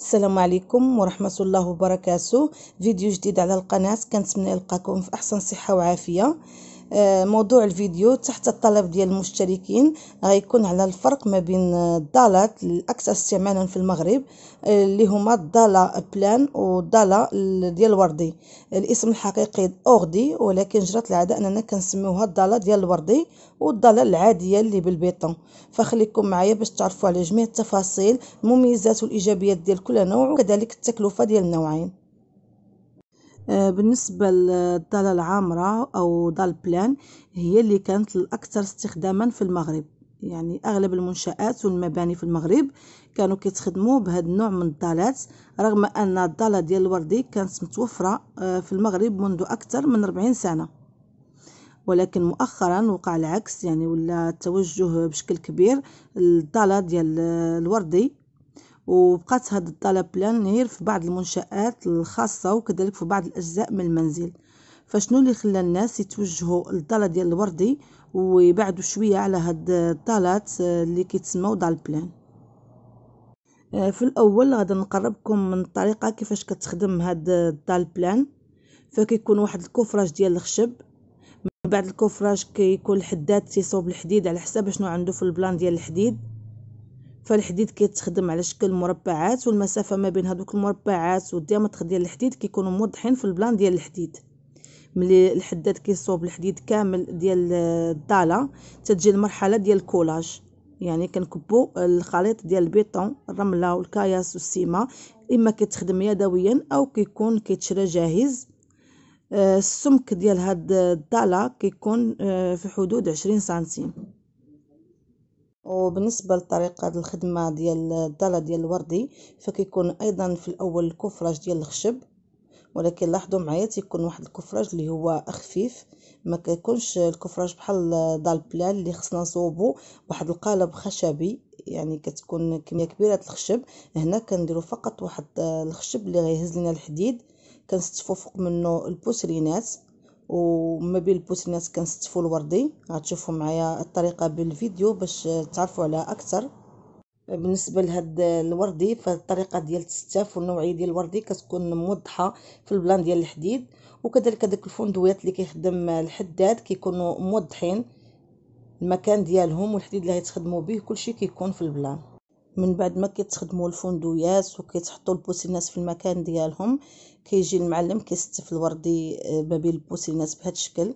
السلام عليكم ورحمة الله وبركاته فيديو جديد على القناة كنتمنى نلقاكم في أحسن صحة وعافية آه، موضوع الفيديو تحت الطلب ديال المشتركين غيكون على الفرق ما بين الدالات آه، الاكثر استعمالا في المغرب آه، اللي هما الدالا بلان والدالا ديال الوردي الاسم الحقيقي اوردي ولكن جرت العاده اننا كنسميوها الدالا ديال الوردي والدالا العاديه اللي بالبيطون فخليكم معايا باش تعرفوا على جميع التفاصيل المميزات والايجابيات ديال كل نوع وكذلك التكلفه ديال النوعين آه، بالنسبة للدالة العامرة أو دال بلان هي اللي كانت الأكثر استخداما في المغرب يعني أغلب المنشآت والمباني في المغرب كانوا كيتخدموا بهذا النوع من الدالات رغم أن الدالة ديال الوردي كانت متوفرة آه، في المغرب منذ أكثر من 40 سنة. ولكن مؤخرا وقع العكس يعني ولا التوجه بشكل كبير للدالة ديال آه، الوردي وبقات هاد الطلب غير في بعض المنشآت الخاصة وكذلك في بعض الأجزاء من المنزل فشنو اللي خلى الناس يتوجهوا للطلا ديال الوردي ويبعدوا شوية على هاد الطالات آه، اللي كيتسموا دال بلان آه، في الأول غادا نقربكم من الطريقة كيفاش كتخدم هاد الدال بلان فكيكون واحد الكوفراج ديال الخشب من بعد الكوفراج كيكون الحداد تيصوب الحديد على حساب شنو عنده في البلان ديال الحديد فالحديد كيتخدم على شكل مربعات والمسافه ما بين هذوك المربعات والديامتر ديال الحديد كيكونوا موضحين في البلان ديال الحديد ملي الحداد كيصوب الحديد كامل ديال الضاله تتجي المرحله ديال الكولاج يعني كنكبو الخليط ديال البيطون الرمله والكياس والسيما اما كيتخدم يدويا او كيكون كيتشرى جاهز آه، السمك ديال هاد الضاله كيكون آه، في حدود عشرين سنتيم وبالنسبة لطريقة الخدمة ديال الدالة ديال الوردي فكيكون ايضا في الاول الكفراج ديال الخشب ولكن لاحظوا معايا تيكون واحد الكفراج اللي هو خفيف ما كيكونش الكفراج بحال دال بلان اللي خصنا نصوبو واحد القالب خشبي يعني كتكون كميه كبيره الخشب هنا كنديرو فقط واحد الخشب اللي غيهز لينا الحديد كنستفو فوق منه البوسرينات وما بين البوتينات كنستفو الوردي غتشوفوا معايا الطريقه بالفيديو باش تعرفوا عليها اكثر بالنسبه لهاد الوردي فالطريقه ديال التستاف والنوعيه ديال الوردي كتكون موضحه في البلان ديال الحديد وكذلك داك الفندويات اللي كيخدم الحداد كيكونوا موضحين المكان ديالهم والحديد اللي غيتخدموا به كلشي كيكون في البلان من بعد ما كيتخدموا الفندويات وكيتحطوا البوسيناس في المكان ديالهم كيجي المعلم كيستف الوردي آه، ما بين بهذا الشكل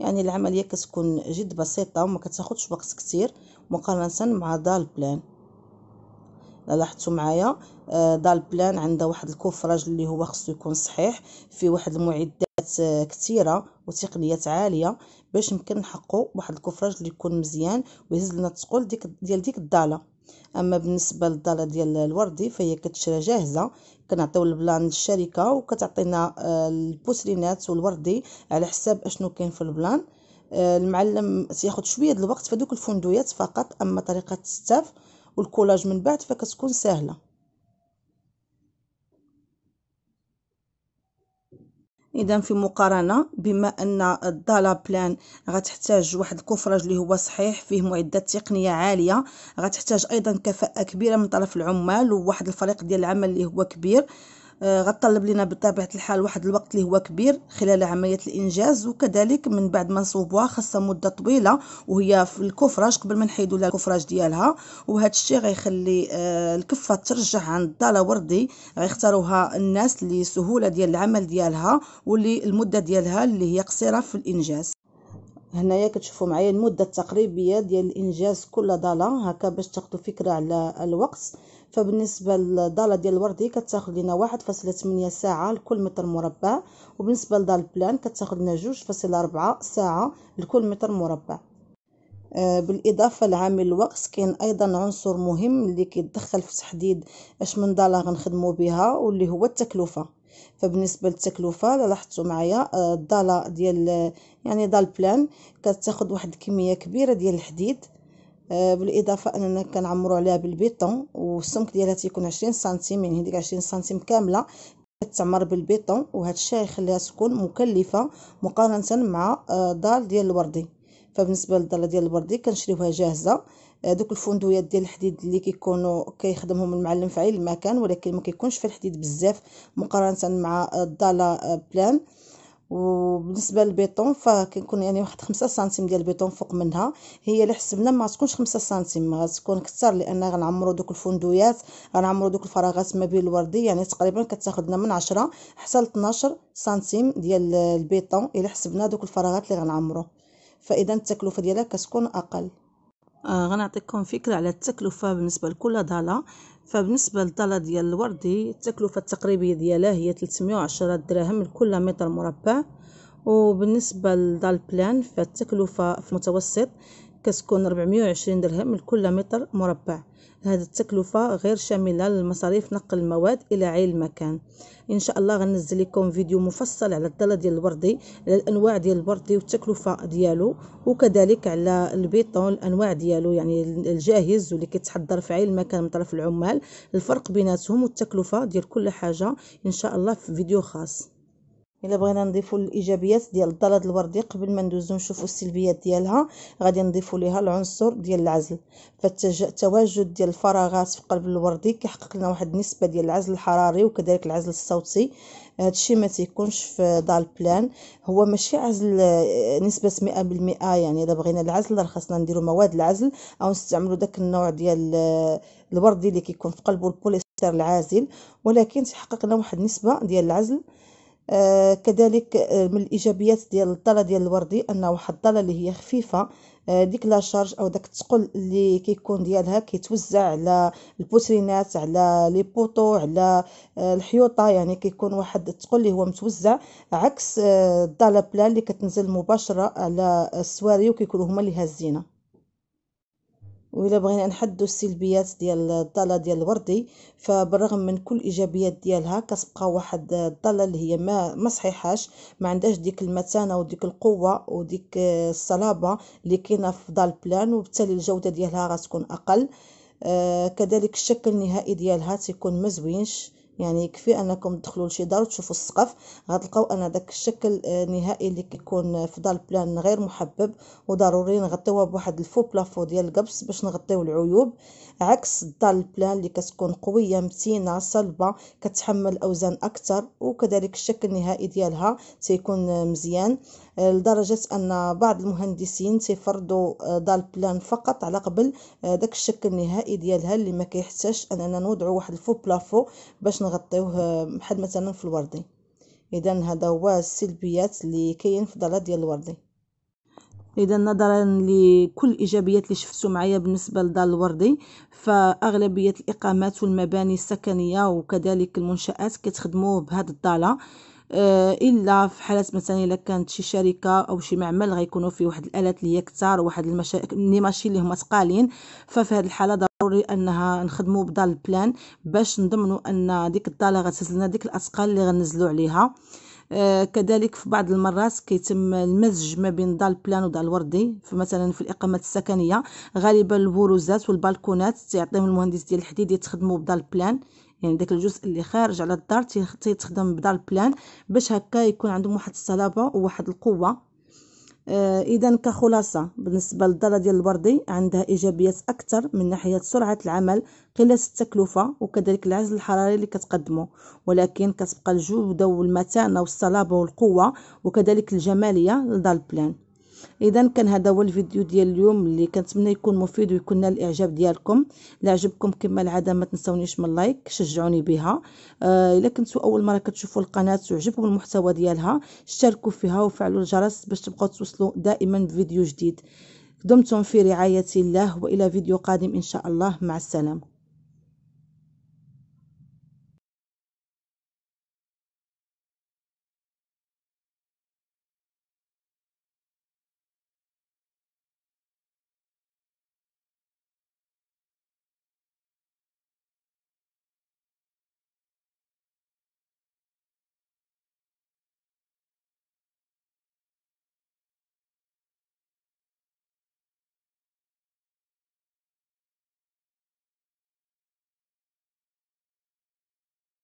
يعني العمليه كتكون جد بسيطه وما كتاخذش وقت كثير مقارنه مع دال بلان لاحظتوا معايا آه، دال بلان عنده واحد الكفراج اللي هو خصو يكون صحيح فيه واحد المعدات آه، كثيره وتقنيات عاليه باش يمكن نحققوا واحد الكفراج اللي يكون مزيان ويهز لنا الثقل ديك ديال ديك الداله اما بالنسبه للداله ديال الوردي فهي كتشرى جاهزه كنعطيو البلان للشركه وكتعطينا آه، البوسرينات والوردي على حساب اشنو كاين في البلان آه، المعلم تياخد شويه د الوقت في هذوك الفندويات فقط اما طريقه الستاف والكولاج من بعد فكتكون سهله اذا في مقارنه بما ان الدالا بلان غتحتاج واحد الكفرج اللي هو صحيح فيه معدات تقنيه عاليه غتحتاج ايضا كفاءه كبيره من طرف العمال وواحد الفريق ديال العمل اللي هو كبير آه، غطلب لنا بطبيعه الحال واحد الوقت اللي هو كبير خلال عمليه الانجاز وكذلك من بعد ما نصوبوها خاصها مده طويله وهي في الكفراج قبل ما نحيدو لها الكفراج ديالها وهذا الشيء غيخلي آه، الكفه ترجع عند الضاله وردي غيختاروها الناس لسهوله ديال العمل ديالها واللي المده ديالها اللي هي قصيره في الانجاز هنايا كتشوفوا معايا المده التقريبيه ديال الانجاز كل ضاله هكا باش تاخذوا فكره على الوقت فبالنسبه للضاله ديال الوردي كتاخذ لنا 1.8 ساعه لكل متر مربع وبالنسبه لدار البلان كتاخذ لنا 2.4 ساعه لكل متر مربع آه، بالاضافه لعامل الوقت كاين ايضا عنصر مهم اللي كيتدخل في تحديد اش من ضاله غنخدمو بها واللي هو التكلفه فبالنسبه للتكلفه لاحظتوا معايا آه، الضاله ديال يعني ضال بلان كتاخذ واحد الكميه كبيره ديال الحديد آه، بالاضافه اننا كنعمروا عليها بالبيطون والسمك ديالها تيكون 20 سنتيم يعني هذيك 20 سنتيم كامله كتعمر بالبيطون وهذا الشيء يخليها تكون مكلفه مقارنه مع الدال آه، ديال الوردي فبالنسبه للدار ديال الوردي كنشريوها جاهزه آه، دوك الفندويات ديال الحديد اللي كيكونوا كيخدمهم المعلم في عين المكان ولكن ما كيكونش في الحديد بزاف مقارنه مع الداله بلان وبالنسبه للبيطون فكنكون يعني واحد خمسة سنتيم ديال البيطون فوق منها هي اللي حسبنا ما تكونش خمسة سنتيم تكون كثر لان غنعمرو دوك الفندويات غنعمرو دوك الفراغات ما بين الوردي يعني تقريبا كتاخذنا من 10 حتى ل 12 سنتيم ديال البيطون الا حسبنا دوك الفراغات اللي غنعمرو فاذا التكلفه ديالها كتكون اقل آه غنعطيكم فكرة على التكلفة بالنسبة لكل ضالة فبالنسبة للضالة ديال الوردي التكلفة التقريبية ديالها هي 310 دراهم لكل متر مربع وبالنسبة للضال بلان فالتكلفة في المتوسط كتكون 420 درهم لكل متر مربع هذه التكلفة غير شاملة للمصاريف نقل المواد إلى عين المكان إن شاء الله غنزل لكم فيديو مفصل على الدالة ديال الوردي على الأنواع ديال الوردي والتكلفة ديالو وكذلك على البيطون الأنواع ديالو يعني الجاهز واللي كيتحضر في عين المكان من طرف العمال الفرق بيناتهم والتكلفة ديال كل حاجة إن شاء الله في فيديو خاص الا بغينا نضيفوا الايجابيات ديال الضلال الوردي قبل ما ندوزو نشوفوا السلبيات ديالها غادي نضيفوا ليها العنصر ديال العزل فالتواجد ديال الفراغات في قلب الوردي كيحقق لنا واحد النسبه ديال العزل الحراري وكذلك العزل الصوتي هادشي ما تيكونش في دال بلان هو ماشي عزل آه، نسبه 100% يعني الا بغينا العزل راه خاصنا نديرو مواد العزل او نستعملوا داك النوع ديال آه، الوردي اللي كيكون في قلبه البوليستر العازل ولكن تحقق لنا واحد النسبه ديال العزل آه، كذلك آه، من الايجابيات ديال الطاله ديال الوردي انه واحد الطاله اللي هي خفيفه آه، ديك لا شارج او داك الثقل اللي كيكون ديالها كيتوزع على البوترينات على لي بوطو على الحيوطه يعني كيكون واحد الثقل اللي هو متوزع عكس الضاله بلا اللي كتنزل مباشره على السواري وكيكونوا هما اللي هازينه وإلا بغينا نحدو السلبيات ديال الضالة ديال الوردي فبالرغم من كل إيجابيات ديالها كتبقى واحد الضالة اللي هي ما ما صحيحاش ما عندهاش ديك المتانة وديك القوة وديك آه، الصلابة اللي كاينة في ضال بلان وبالتالي الجودة ديالها غتكون أقل آه كذلك الشكل النهائي ديالها تيكون مزوينش يعني يكفي انكم تدخلوا لشي دار وتشوفوا السقف غتلقاو ان داك الشكل النهائي آه، اللي كيكون في دار البلان غير محبب وضروري نغطيوها بواحد الفو بلافو ديال القبس باش نغطيو العيوب عكس الدار البلان اللي كتكون قويه متينه صلبه كتحمل اوزان اكثر وكذلك الشكل النهائي ديالها تيكون آه، مزيان آه، لدرجه ان بعض المهندسين تيفرضوا دار البلان فقط على قبل داك الشكل النهائي ديالها اللي ما كيحتاجش اننا نوضعوا واحد الفو بلافو باش نغطيوه بحال مثلا في الوردي اذا هذا هو السلبيات اللي كاين في الضلع ديال الوردي اذا نظرا لكل الايجابيات اللي شفتوا معايا بالنسبه لدار الوردي فاغلبيه الاقامات والمباني السكنيه وكذلك المنشات كتخدموا بهذا الضاله آه، الا في حالات مثلا الا كانت شي شركه او شي معمل غيكونوا فيه واحد الالات اللي هي كثار وواحد ماشي اللي هما ثقالين ففي هذه الحاله ضروري انها نخدموا بدال البلان باش نضمنوا ان ديك الضاله غتهز لنا ديك الاثقال اللي غنزلوا عليها آه كذلك في بعض المرات كيتم المزج ما بين دال بلان ودال الوردي فمثلا في الاقامات السكنيه غالبا البروزات والبالكونات تيعطيهم المهندس ديال الحديد يتخدموا بدال بلان يعني داك الجزء اللي خارج على الدار تيتخدم بدار بلان باش هكا يكون عندهم واحد الصلابه وواحد القوه آه اذا كخلاصه بالنسبه للضله ديال الوردي عندها ايجابيات اكثر من ناحيه سرعه العمل قله التكلفه وكذلك العزل الحراري اللي كتقدمه ولكن كتبقى الجوده والمتانه والصلابه والقوه وكذلك الجماليه لدار بلان اذا كان هذا هو الفيديو ديال اليوم اللي كنتمنى يكون مفيد ويكون نال الاعجاب ديالكم الا عجبكم كما العاده ما تنسونيش من لايك شجعوني بها آه، الا آه كنتو اول مره كتشوفوا القناه وعجبكم المحتوى ديالها اشتركوا فيها وفعلوا الجرس باش تبقاو توصلوا دائما بفيديو جديد دمتم في رعايه الله والى فيديو قادم ان شاء الله مع السلامه